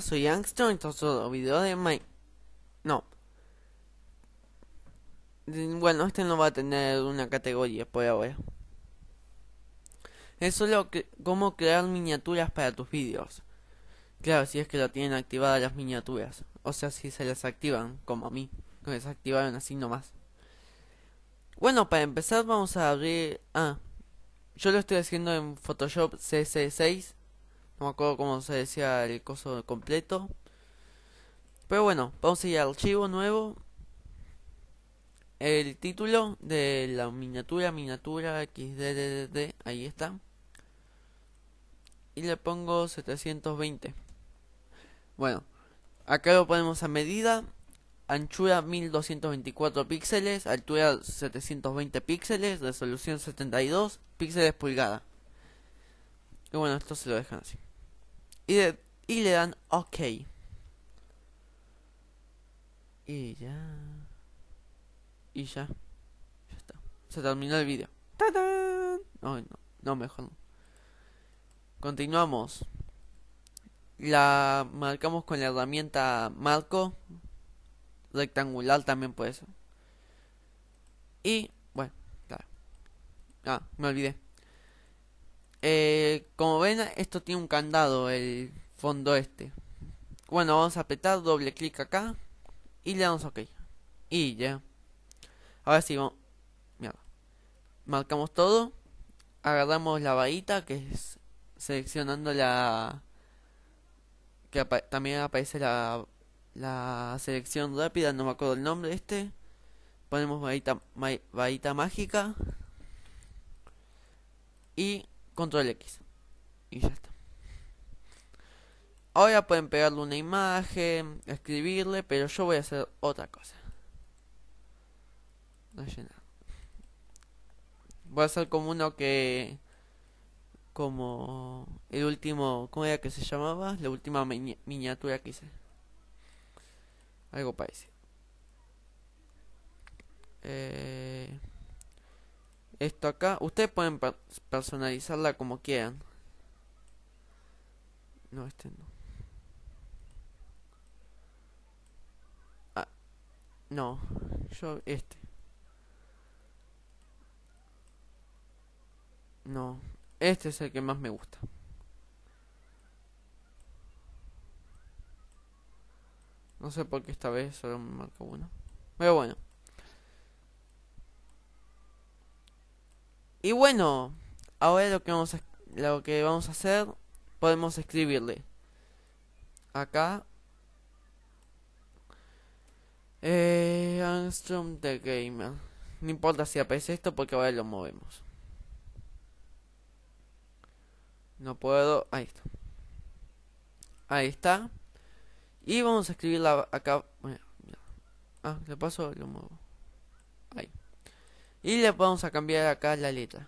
soy Angstrom, entonces otro video de mike No. Bueno, este no va a tener una categoría por pues, ahora. Es solo que, cómo crear miniaturas para tus vídeos. Claro, si es que lo tienen activadas las miniaturas. O sea, si se las activan, como a mí. Que desactivaron así nomás. Bueno, para empezar vamos a abrir... Ah, yo lo estoy haciendo en Photoshop cc 6 no me acuerdo cómo se decía el coso completo. Pero bueno, vamos a ir al archivo nuevo. El título de la miniatura, miniatura XDDD, ahí está. Y le pongo 720. Bueno, acá lo ponemos a medida. Anchura 1224 píxeles, altura 720 píxeles, resolución 72 píxeles pulgada. Y bueno, esto se lo dejan así. Y, le dan OK. Y ya. Y ya. Ya está. Se terminó el vídeo no, no, mejor Continuamos. La marcamos con la herramienta marco. Rectangular también puede ser. Y bueno, Ah, me olvidé. Eh, como ven, esto tiene un candado, el fondo este. Bueno, vamos a apretar doble clic acá y le damos OK. Y ya. Ahora si vamos. Mierda. Marcamos todo. Agarramos la varita que es seleccionando la... Que también aparece la, la selección rápida, no me acuerdo el nombre este. Ponemos varita, varita mágica. Y control X. Y ya está. Ahora pueden pegarle una imagen, escribirle, pero yo voy a hacer otra cosa. No llenar. Voy a hacer como uno que... Como el último... ¿Cómo era que se llamaba? La última miniatura que hice. Algo parecido. Eh esto acá. Ustedes pueden personalizarla como quieran. No, este no. Ah, no, yo este. No, este es el que más me gusta. No sé por qué esta vez solo me marca uno. Pero bueno. Y bueno, ahora lo que vamos a, lo que vamos a hacer, podemos escribirle. Acá. Eh, Armstrong the Gamer. No importa si aparece esto porque ahora lo movemos. No puedo. Ahí está. Ahí está. Y vamos a escribirla acá. ah, le paso, lo muevo. Y le vamos a cambiar acá la letra.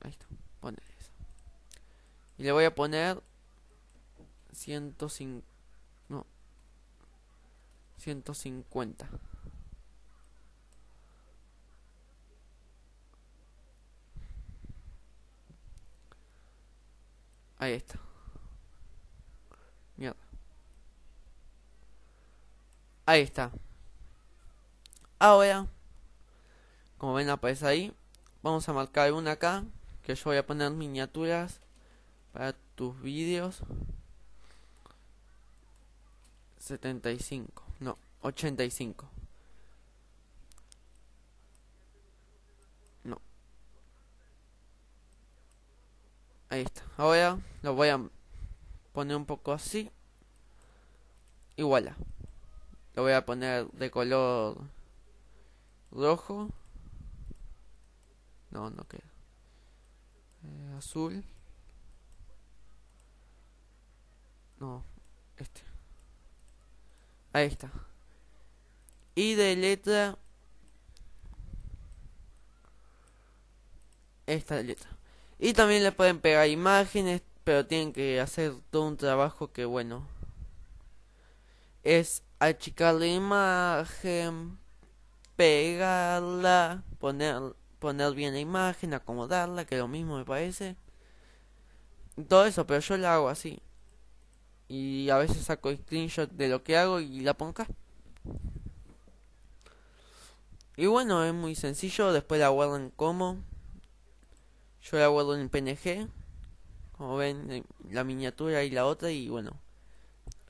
Ahí está, poner eso. Y le voy a poner 150. No. 150. Ahí está. Mierda. Ahí está. Ahora como ven aparece ahí. Vamos a marcar una acá. Que yo voy a poner miniaturas para tus vídeos. 75. No, 85. No. Ahí está. Ahora lo voy a poner un poco así. Y Lo voy a poner de color rojo. No, no queda. Eh, azul. No, este. Ahí está. Y de letra. Esta letra. Y también le pueden pegar imágenes, pero tienen que hacer todo un trabajo que bueno. Es achicar la imagen, pegarla, ponerla poner bien la imagen, acomodarla, que lo mismo me parece. Todo eso, pero yo la hago así. Y a veces saco screenshot de lo que hago y la pongo acá. Y bueno, es muy sencillo, después la guardan como. Yo la guardo en PNG. Como ven, eh, la miniatura y la otra y bueno.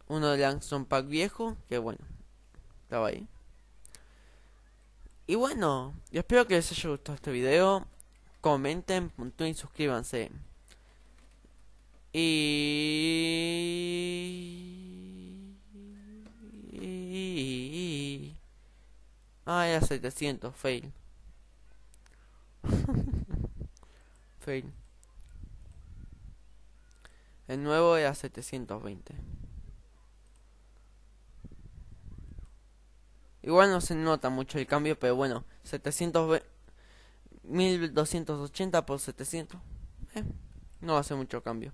Uno de Langston Pack viejo, que bueno, estaba ahí. Y bueno, yo espero que les haya gustado este video. Comenten, puntúen, suscríbanse. Y... y... Ah, era 700, fail. fail. El nuevo era 720. Igual no se nota mucho el cambio, pero bueno, 700 1280 por 700. Eh, no hace mucho cambio.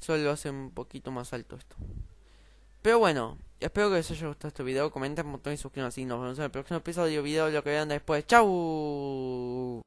Solo hace un poquito más alto esto. Pero bueno, espero que les haya gustado este video. Comenten, un y suscríbanse. Y nos vemos en el próximo episodio video. Lo que vean después. ¡Chau!